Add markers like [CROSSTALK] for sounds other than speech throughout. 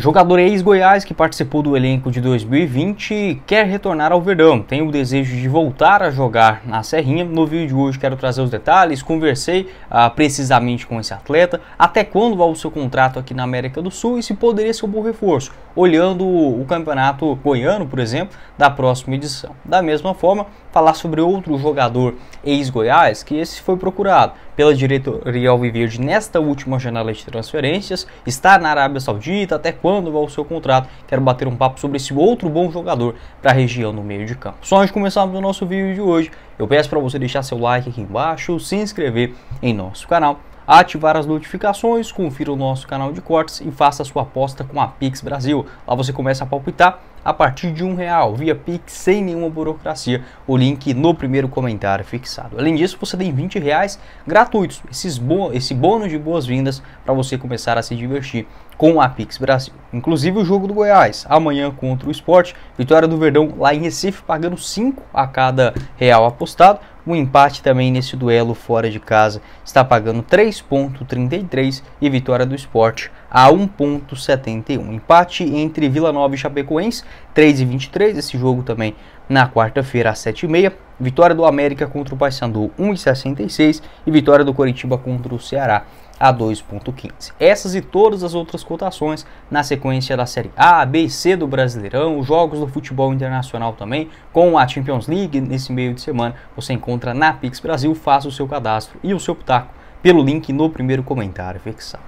jogador ex-Goiás que participou do elenco de 2020 quer retornar ao Verdão, tem o desejo de voltar a jogar na Serrinha. No vídeo de hoje quero trazer os detalhes, conversei ah, precisamente com esse atleta, até quando vai o seu contrato aqui na América do Sul e se poderia ser um bom reforço, olhando o campeonato goiano, por exemplo, da próxima edição. Da mesma forma, falar sobre outro jogador ex-Goiás que esse foi procurado pela diretoria Alviverde nesta última janela de transferências, está na Arábia Saudita, até quando vai o seu contrato? Quero bater um papo sobre esse outro bom jogador para a região no meio de campo. Só antes de começarmos o nosso vídeo de hoje, eu peço para você deixar seu like aqui embaixo, se inscrever em nosso canal ativar as notificações, confira o nosso canal de cortes e faça a sua aposta com a Pix Brasil. Lá você começa a palpitar a partir de um real via Pix sem nenhuma burocracia. O link no primeiro comentário fixado. Além disso, você tem 20 reais gratuitos, esses bo esse bônus de boas-vindas para você começar a se divertir com a Pix Brasil. Inclusive o jogo do Goiás, amanhã contra o esporte, vitória do Verdão lá em Recife, pagando 5 a cada real apostado. O empate também nesse duelo fora de casa está pagando 3,33 e vitória do esporte a 1.71. Empate entre Vila Nova e Chapecoense, 3 e 23, esse jogo também na quarta-feira às 7h30. Vitória do América contra o Paysandu, 1,66 e vitória do Coritiba contra o Ceará a 2,15. Essas e todas as outras cotações na sequência da Série A, B e C do Brasileirão, os jogos do futebol internacional também, com a Champions League nesse meio de semana, você encontra na Pix Brasil, faça o seu cadastro e o seu pitaco pelo link no primeiro comentário fixado.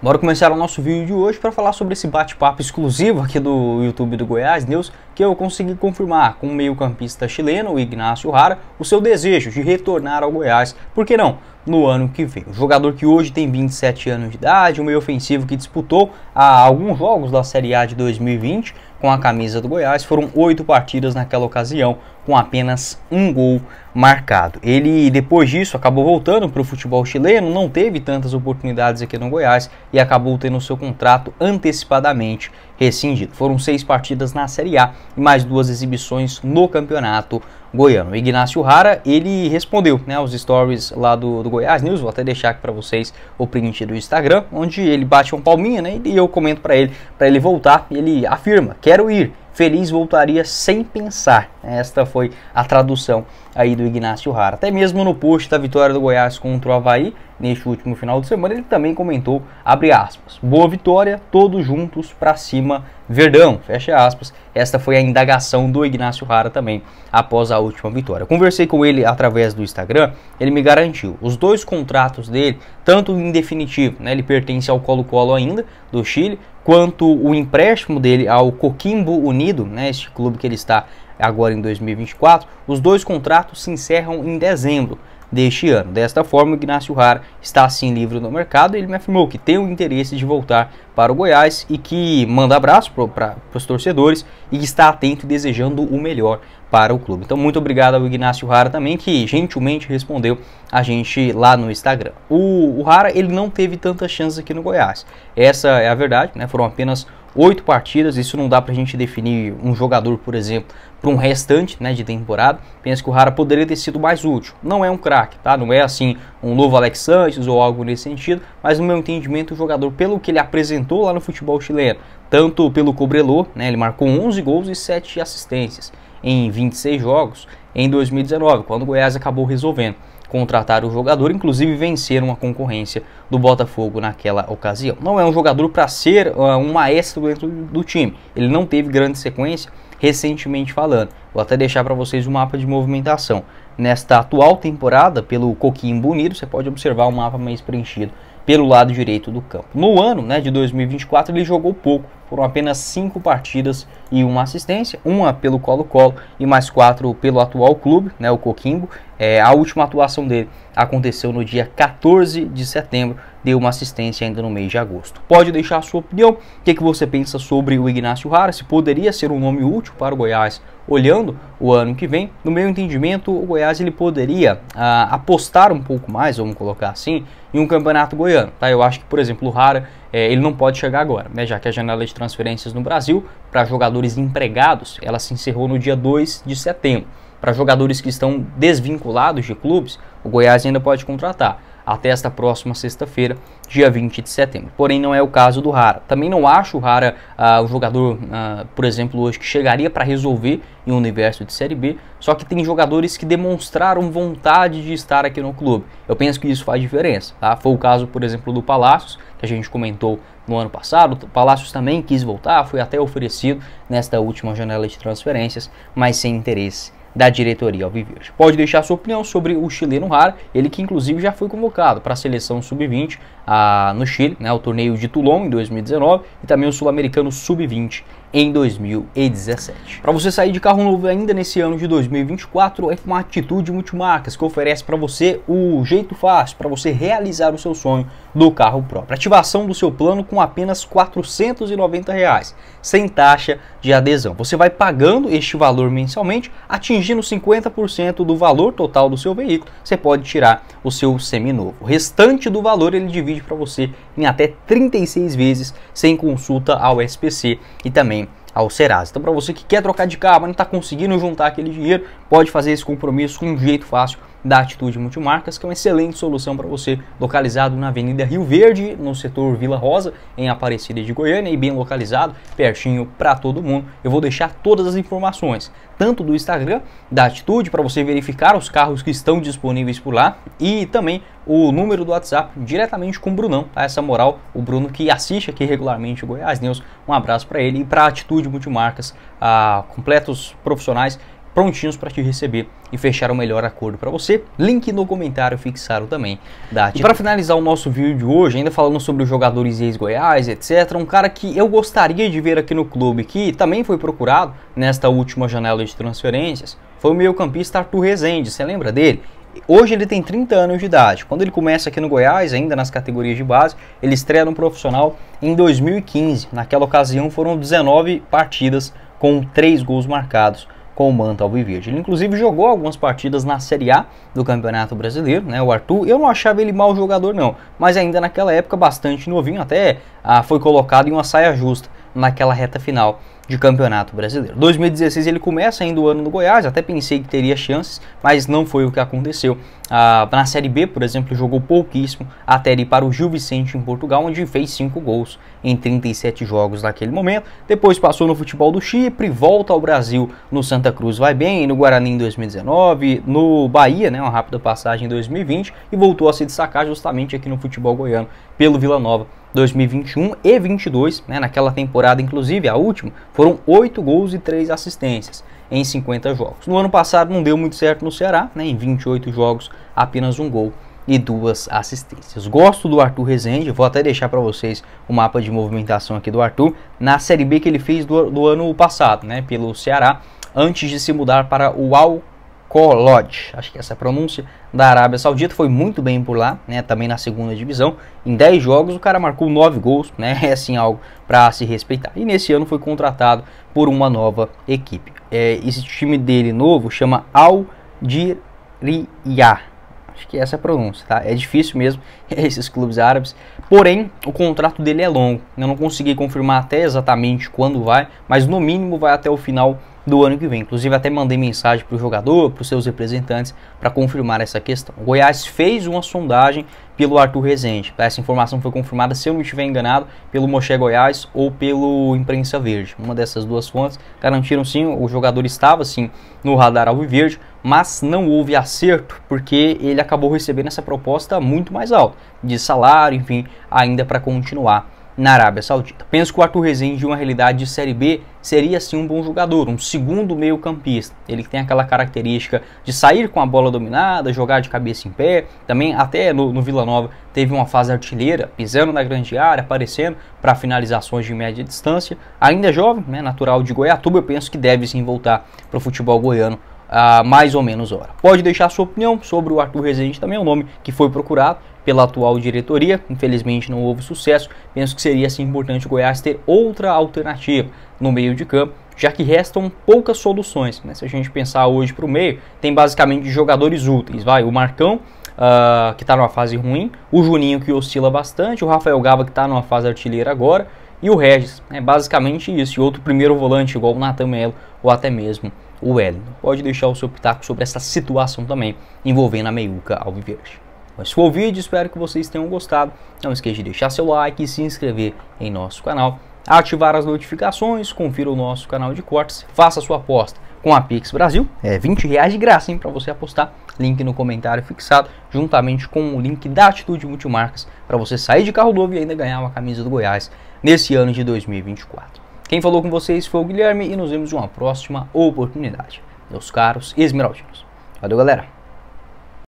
Bora começar o nosso vídeo de hoje para falar sobre esse bate-papo exclusivo aqui do YouTube do Goiás News, que eu consegui confirmar com o meio-campista chileno, o Ignacio Rara, o seu desejo de retornar ao Goiás, por que não, no ano que vem. O jogador que hoje tem 27 anos de idade, o um meio ofensivo que disputou há alguns jogos da Série A de 2020 com a camisa do Goiás, foram oito partidas naquela ocasião, com apenas um gol marcado. Ele, depois disso, acabou voltando para o futebol chileno, não teve tantas oportunidades aqui no Goiás e acabou tendo seu contrato antecipadamente rescindido. Foram seis partidas na Série A e mais duas exibições no campeonato goiano. O Ignacio Rara, ele respondeu né, aos stories lá do, do Goiás News, vou até deixar aqui para vocês o print do Instagram, onde ele bate um palminha né, e eu comento para ele, para ele voltar, ele afirma, quero ir, feliz voltaria sem pensar, esta foi a tradução aí do Ignacio Rara. Até mesmo no post da vitória do Goiás contra o Havaí, neste último final de semana, ele também comentou, abre aspas, boa vitória, todos juntos para cima, Verdão, fecha aspas. Esta foi a indagação do Ignacio Rara também após a última vitória. conversei com ele através do Instagram, ele me garantiu, os dois contratos dele, tanto em definitivo, né, ele pertence ao Colo-Colo ainda, do Chile, quanto o empréstimo dele ao Coquimbo Unido, né, este clube que ele está agora em 2024, os dois contratos se encerram em dezembro deste ano. Desta forma, o Ignacio Rara está assim livre no mercado e ele me afirmou que tem o interesse de voltar para o Goiás e que manda abraço para os torcedores e está atento e desejando o melhor para o clube. Então, muito obrigado ao Ignacio Rara também, que gentilmente respondeu a gente lá no Instagram. O, o Rara, ele não teve tantas chances aqui no Goiás. Essa é a verdade, né? Foram apenas oito partidas, isso não dá para a gente definir um jogador, por exemplo, para um restante né, de temporada. Penso que o Rara poderia ter sido mais útil. Não é um craque, tá? Não é assim um novo Alex Sanches ou algo nesse sentido, mas no meu entendimento, o jogador, pelo que ele apresentou, representou lá no futebol chileno, tanto pelo Cobrelô, né, ele marcou 11 gols e 7 assistências em 26 jogos em 2019, quando o Goiás acabou resolvendo contratar o jogador, inclusive vencer uma concorrência do Botafogo naquela ocasião. Não é um jogador para ser uh, um maestro dentro do time, ele não teve grande sequência recentemente falando. Vou até deixar para vocês o um mapa de movimentação. Nesta atual temporada, pelo Coquinho Bonito. você pode observar um mapa mais preenchido pelo lado direito do campo. No ano né, de 2024 ele jogou pouco, foram apenas cinco partidas e uma assistência, uma pelo Colo-Colo e mais quatro pelo atual clube, né, o Coquimbo. É, a última atuação dele aconteceu no dia 14 de setembro, deu uma assistência ainda no mês de agosto. Pode deixar a sua opinião, o que, é que você pensa sobre o Ignacio Rara, se poderia ser um nome útil para o Goiás olhando o ano que vem, no meu entendimento, o Goiás ele poderia ah, apostar um pouco mais, vamos colocar assim, em um campeonato goiano. Tá? Eu acho que, por exemplo, o Rara é, ele não pode chegar agora, né? já que a janela de transferências no Brasil para jogadores empregados ela se encerrou no dia 2 de setembro. Para jogadores que estão desvinculados de clubes, o Goiás ainda pode contratar até esta próxima sexta-feira, dia 20 de setembro. Porém, não é o caso do Rara. Também não acho o Rara uh, jogador, uh, por exemplo, hoje que chegaria para resolver em um universo de Série B, só que tem jogadores que demonstraram vontade de estar aqui no clube. Eu penso que isso faz diferença. Tá? Foi o caso, por exemplo, do Palácios, que a gente comentou no ano passado. O Palácios também quis voltar, foi até oferecido nesta última janela de transferências, mas sem interesse da diretoria Alviverde. Pode deixar sua opinião sobre o chileno Rara, ele que inclusive já foi convocado para a seleção sub-20 a, no Chile, né, o torneio de Toulon em 2019 e também o Sul-Americano Sub-20 em 2017. Para você sair de carro novo ainda nesse ano de 2024 é com a Atitude Multimarcas que oferece para você o jeito fácil para você realizar o seu sonho do carro próprio. Ativação do seu plano com apenas R$ 490, reais, sem taxa de adesão. Você vai pagando este valor mensalmente, atingindo 50% do valor total do seu veículo, você pode tirar o seu seminovo. O restante do valor ele divide vídeo para você em até 36 vezes sem consulta ao SPC e também ao Serasa. Então para você que quer trocar de carro, mas não está conseguindo juntar aquele dinheiro, pode fazer esse compromisso com um jeito fácil da Atitude Multimarcas, que é uma excelente solução para você, localizado na Avenida Rio Verde, no setor Vila Rosa, em Aparecida de Goiânia, e bem localizado, pertinho para todo mundo. Eu vou deixar todas as informações, tanto do Instagram da Atitude, para você verificar os carros que estão disponíveis por lá, e também o número do WhatsApp diretamente com o Brunão, tá? Essa moral, o Bruno que assiste aqui regularmente o Goiás News, um abraço para ele e para a Atitude Multimarcas, a completos profissionais prontinhos para te receber e fechar o melhor acordo para você. Link no comentário fixado também da Atitude. E para finalizar o nosso vídeo de hoje, ainda falando sobre os jogadores ex-Goiás, etc, um cara que eu gostaria de ver aqui no clube, que também foi procurado nesta última janela de transferências, foi o meio-campista Arthur Rezende, você lembra dele? Hoje ele tem 30 anos de idade. Quando ele começa aqui no Goiás, ainda nas categorias de base, ele estreia no profissional em 2015. Naquela ocasião foram 19 partidas com 3 gols marcados com o Manta Alviverde. Ele inclusive jogou algumas partidas na Série A do Campeonato Brasileiro, né? O Arthur, eu não achava ele mau jogador não, mas ainda naquela época bastante novinho, até ah, foi colocado em uma saia justa naquela reta final de Campeonato Brasileiro. 2016 ele começa ainda o ano no Goiás, até pensei que teria chances, mas não foi o que aconteceu. Ah, na Série B, por exemplo, jogou pouquíssimo até ir para o Gil Vicente em Portugal, onde fez 5 gols em 37 jogos naquele momento. Depois passou no futebol do Chipre, volta ao Brasil no Santa Cruz, vai bem, no Guarani em 2019, no Bahia, né, uma rápida passagem em 2020 e voltou a se destacar justamente aqui no futebol goiano pelo Vila Nova 2021 e 22, né, naquela temporada, inclusive a última, foram 8 gols e 3 assistências em 50 jogos. No ano passado não deu muito certo no Ceará, né, em 28 jogos, apenas um gol e duas assistências. Gosto do Arthur Rezende, vou até deixar para vocês o mapa de movimentação aqui do Arthur na Série B que ele fez do, do ano passado, né, pelo Ceará, antes de se mudar para o Al Kolod, acho que essa é a pronúncia, da Arábia Saudita, foi muito bem por lá, né, também na segunda divisão. Em 10 jogos o cara marcou 9 gols, né, [LAUGHS] é assim algo para se respeitar. E nesse ano foi contratado por uma nova equipe. É, esse time dele novo chama Al Diriyah. Acho que essa é a pronúncia, tá? É difícil mesmo [LAUGHS] esses clubes árabes. Porém, o contrato dele é longo. Eu não consegui confirmar até exatamente quando vai, mas no mínimo vai até o final do ano que vem. Inclusive até mandei mensagem para o jogador, para os seus representantes, para confirmar essa questão. O Goiás fez uma sondagem pelo Arthur Rezende. Essa informação foi confirmada, se eu não estiver enganado, pelo Moché Goiás ou pelo Imprensa Verde. Uma dessas duas fontes garantiram sim, o jogador estava sim no radar alviverde, mas não houve acerto porque ele acabou recebendo essa proposta muito mais alta, de salário, enfim, ainda para continuar na Arábia Saudita. Penso que o Arthur Rezende de uma realidade de Série B seria sim um bom jogador, um segundo meio campista. Ele tem aquela característica de sair com a bola dominada, jogar de cabeça em pé, também até no, no Vila Nova teve uma fase artilheira, pisando na grande área, aparecendo para finalizações de média distância. Ainda é jovem, né, natural de Goiatuba, eu penso que deve sim voltar para o futebol goiano a ah, mais ou menos hora. Pode deixar sua opinião sobre o Arthur Rezende também, é um nome que foi procurado pela atual diretoria. Infelizmente não houve sucesso. Penso que seria assim, importante o Goiás ter outra alternativa no meio de campo, já que restam poucas soluções. Né? Se a gente pensar hoje para o meio, tem basicamente jogadores úteis. Vai o Marcão, uh, que está numa fase ruim, o Juninho, que oscila bastante, o Rafael Gava, que está numa fase artilheira agora, e o Regis. É basicamente isso. E outro primeiro volante, igual o Natan Melo, ou até mesmo o Wellington. Pode deixar o seu pitaco sobre essa situação também envolvendo a meiuca alviverde. Mas foi o vídeo, espero que vocês tenham gostado. Não esqueça de deixar seu like e se inscrever em nosso canal. Ativar as notificações, confira o nosso canal de cortes, faça sua aposta com a Pix Brasil. É 20 reais de graça para você apostar. Link no comentário fixado, juntamente com o link da Atitude Multimarcas para você sair de carro novo e ainda ganhar uma camisa do Goiás nesse ano de 2024. Quem falou com vocês foi o Guilherme e nos vemos em uma próxima oportunidade. Meus caros esmeraldinos. Valeu, galera!